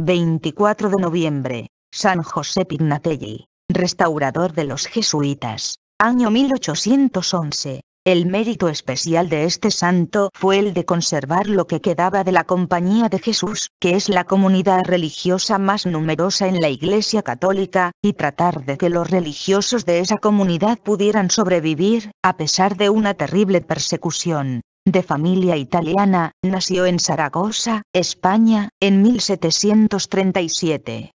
24 de noviembre, San José Pignatelli, restaurador de los jesuitas, año 1811, el mérito especial de este santo fue el de conservar lo que quedaba de la Compañía de Jesús, que es la comunidad religiosa más numerosa en la Iglesia Católica, y tratar de que los religiosos de esa comunidad pudieran sobrevivir, a pesar de una terrible persecución. De familia italiana, nació en Zaragoza, España, en 1737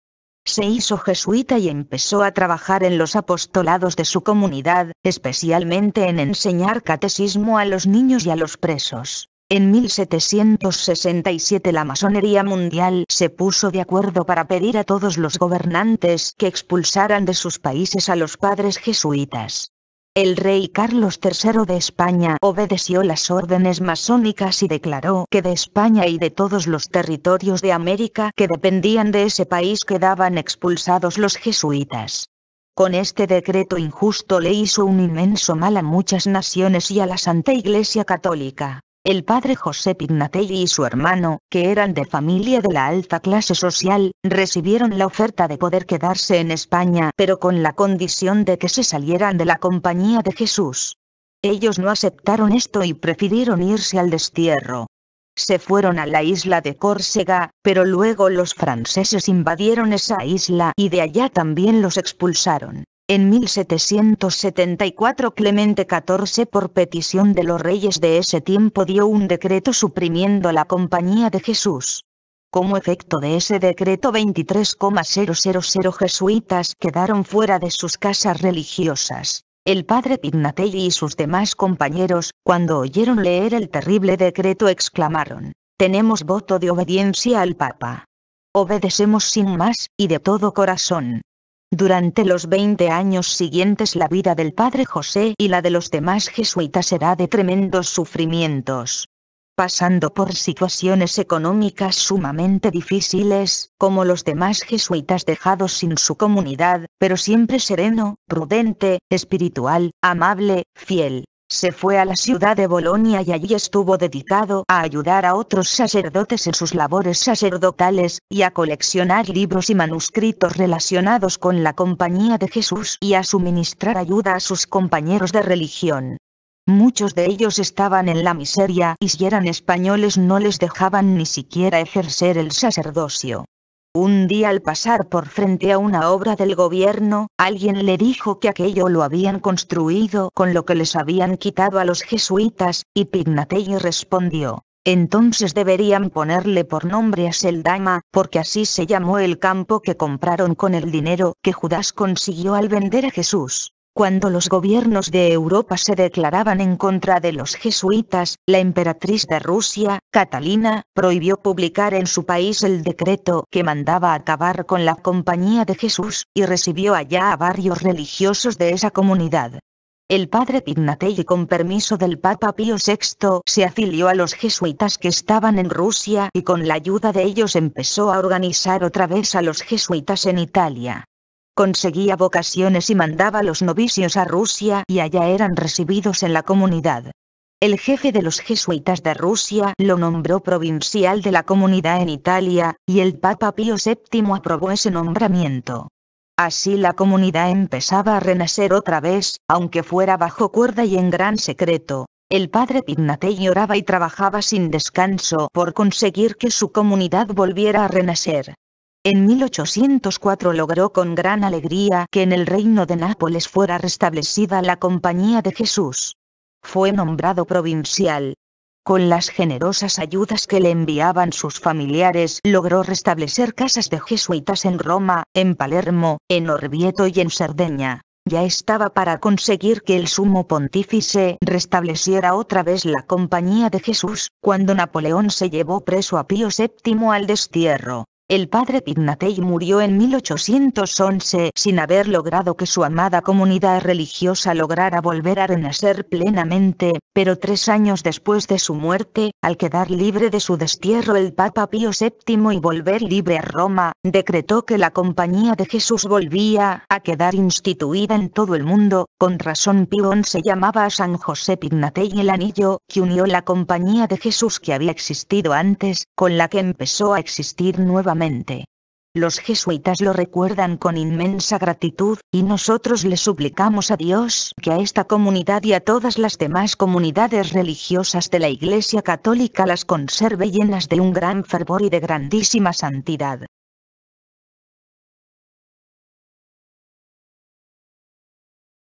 se hizo jesuita y empezó a trabajar en los apostolados de su comunidad, especialmente en enseñar catecismo a los niños y a los presos. En 1767 la masonería mundial se puso de acuerdo para pedir a todos los gobernantes que expulsaran de sus países a los padres jesuitas. El rey Carlos III de España obedeció las órdenes masónicas y declaró que de España y de todos los territorios de América que dependían de ese país quedaban expulsados los jesuitas. Con este decreto injusto le hizo un inmenso mal a muchas naciones y a la Santa Iglesia Católica el padre José Pignatelli y su hermano, que eran de familia de la alta clase social, recibieron la oferta de poder quedarse en España, pero con la condición de que se salieran de la compañía de Jesús. Ellos no aceptaron esto y prefirieron irse al destierro. Se fueron a la isla de Córcega, pero luego los franceses invadieron esa isla y de allá también los expulsaron. En 1774 Clemente XIV por petición de los reyes de ese tiempo dio un decreto suprimiendo la Compañía de Jesús. Como efecto de ese decreto 23,000 jesuitas quedaron fuera de sus casas religiosas. El padre Pignatelli y sus demás compañeros, cuando oyeron leer el terrible decreto exclamaron, tenemos voto de obediencia al Papa. Obedecemos sin más, y de todo corazón. Durante los 20 años siguientes la vida del padre José y la de los demás jesuitas será de tremendos sufrimientos pasando por situaciones económicas sumamente difíciles, como los demás jesuitas dejados sin su comunidad, pero siempre sereno, prudente, espiritual, amable, fiel, se fue a la ciudad de Bolonia y allí estuvo dedicado a ayudar a otros sacerdotes en sus labores sacerdotales, y a coleccionar libros y manuscritos relacionados con la Compañía de Jesús y a suministrar ayuda a sus compañeros de religión. Muchos de ellos estaban en la miseria y si eran españoles no les dejaban ni siquiera ejercer el sacerdocio. Un día al pasar por frente a una obra del gobierno, alguien le dijo que aquello lo habían construido con lo que les habían quitado a los jesuitas, y Pignatelli respondió, entonces deberían ponerle por nombre a Seldama, porque así se llamó el campo que compraron con el dinero que Judas consiguió al vender a Jesús. Cuando los gobiernos de Europa se declaraban en contra de los jesuitas, la emperatriz de Rusia, Catalina, prohibió publicar en su país el decreto que mandaba acabar con la Compañía de Jesús, y recibió allá a varios religiosos de esa comunidad. El padre Pignatelli con permiso del Papa Pío VI se afilió a los jesuitas que estaban en Rusia y con la ayuda de ellos empezó a organizar otra vez a los jesuitas en Italia conseguía vocaciones y mandaba los novicios a Rusia y allá eran recibidos en la comunidad. El jefe de los jesuitas de Rusia lo nombró provincial de la comunidad en Italia, y el Papa Pío VII aprobó ese nombramiento. Así la comunidad empezaba a renacer otra vez, aunque fuera bajo cuerda y en gran secreto. El padre Pignatelli oraba y trabajaba sin descanso por conseguir que su comunidad volviera a renacer. En 1804 logró con gran alegría que en el reino de Nápoles fuera restablecida la Compañía de Jesús. Fue nombrado provincial. Con las generosas ayudas que le enviaban sus familiares, logró restablecer casas de jesuitas en Roma, en Palermo, en Orvieto y en Cerdeña ya estaba para conseguir que el sumo pontífice restableciera otra vez la compañía de Jesús, cuando Napoleón se llevó preso a Pío VII al destierro. El padre Pignatei murió en 1811 sin haber logrado que su amada comunidad religiosa lograra volver a renacer plenamente, pero tres años después de su muerte, al quedar libre de su destierro el Papa Pío VII y volver libre a Roma, decretó que la Compañía de Jesús volvía a quedar instituida en todo el mundo, con razón Pío se llamaba a San José Pignatei el anillo, que unió la Compañía de Jesús que había existido antes, con la que empezó a existir nuevamente los jesuitas lo recuerdan con inmensa gratitud, y nosotros le suplicamos a Dios que a esta comunidad y a todas las demás comunidades religiosas de la Iglesia Católica las conserve llenas de un gran fervor y de grandísima santidad.